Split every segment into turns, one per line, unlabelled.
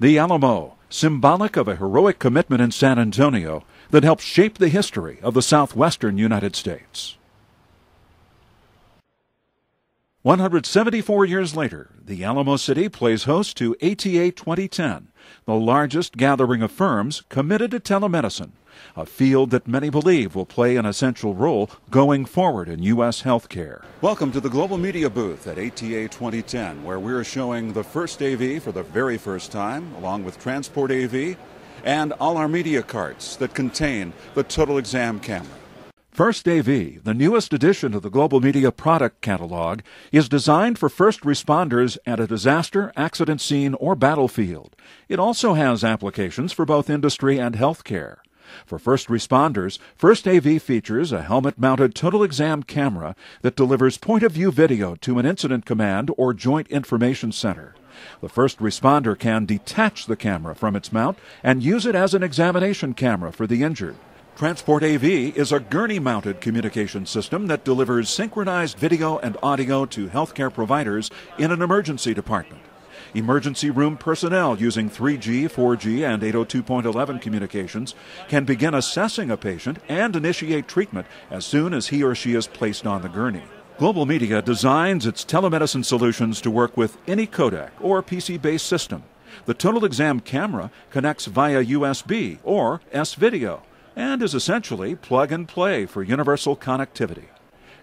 The Alamo, symbolic of a heroic commitment in San Antonio that helped shape the history of the southwestern United States. 174 years later, the Alamo City plays host to ATA 2010, the largest gathering of firms committed to telemedicine, a field that many believe will play an essential role going forward in U.S. healthcare. Welcome to the Global Media Booth at ATA 2010, where we're showing the first AV for the very first time, along with Transport AV and all our media carts that contain the Total Exam camera. First AV, the newest addition to the Global Media product catalog, is designed for first responders at a disaster, accident scene, or battlefield. It also has applications for both industry and healthcare. For first responders, First AV features a helmet mounted total exam camera that delivers point of view video to an incident command or joint information center. The first responder can detach the camera from its mount and use it as an examination camera for the injured. Transport AV is a gurney mounted communication system that delivers synchronized video and audio to healthcare providers in an emergency department. Emergency room personnel using 3G, 4G, and 802.11 communications can begin assessing a patient and initiate treatment as soon as he or she is placed on the gurney. Global Media designs its telemedicine solutions to work with any codec or PC based system. The total exam camera connects via USB or S video and is essentially plug and play for universal connectivity.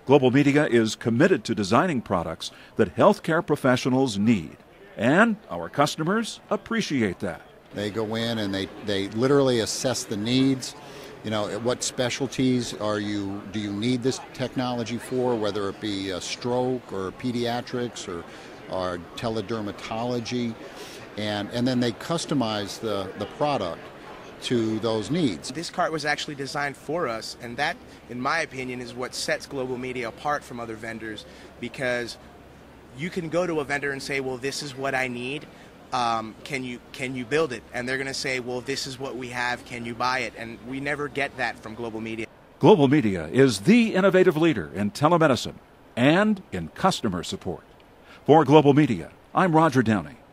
Global Media is committed to designing products that healthcare
professionals need, and our customers appreciate that. They go in and they, they literally assess the needs. You know, what specialties are you, do you need this technology for, whether it be a stroke or pediatrics or, or teledermatology? And, and then they customize the, the
product to those needs. This cart was actually designed for us, and that, in my opinion, is what sets Global Media apart from other vendors because you can go to a vendor and say, well, this is what I need. Um, can you can you build it? And they're going to say, well, this is what we have. Can you buy it? And we never get that from Global Media.
Global Media is the innovative leader in telemedicine and in customer support. For Global Media, I'm Roger Downey.